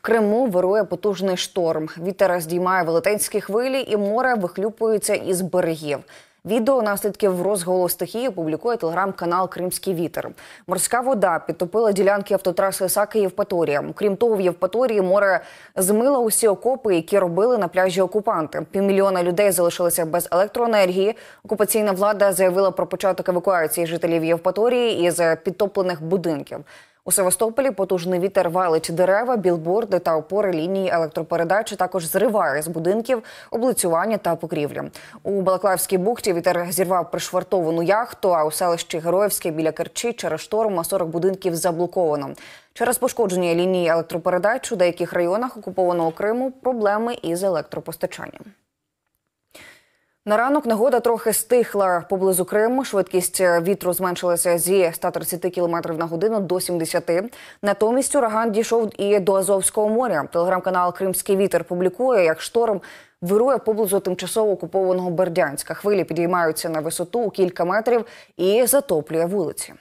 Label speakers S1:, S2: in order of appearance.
S1: Криму вирує потужний шторм. Вітер здіймає велетенські хвилі, і море вихлюпується із берегів. Відео наслідків розголу стихії публікує телеграм-канал Кримський вітер. Морська вода підтопила ділянки автотраси Саки Євпаторія. Крім того, в Євпаторії море змило усі окопи, які робили на пляжі окупанти. Півмільйона людей залишилися без електроенергії. Окупаційна влада заявила про початок евакуації жителів Євпаторії із підтоплених будинків. У Севастополі потужний вітер валить дерева, білборди та опори лінії електропередачі також зриває з будинків облицювання та покрівлі. У Балаклавській бухті вітер зірвав пришвартовану яхту. А у селищі Героївське біля Керчі через шторм 40 будинків заблоковано. Через пошкодження лінії електропередач у деяких районах окупованого Криму проблеми із електропостачанням. На ранок негода трохи стихла поблизу Криму. Швидкість вітру зменшилася зі 130 км на годину до 70. Натомість ураган дійшов і до Азовського моря. Телеграм-канал Кримський вітер публікує, як шторм вирує поблизу тимчасово окупованого Бердянська. Хвилі підіймаються на висоту у кілька метрів і затоплює вулиці.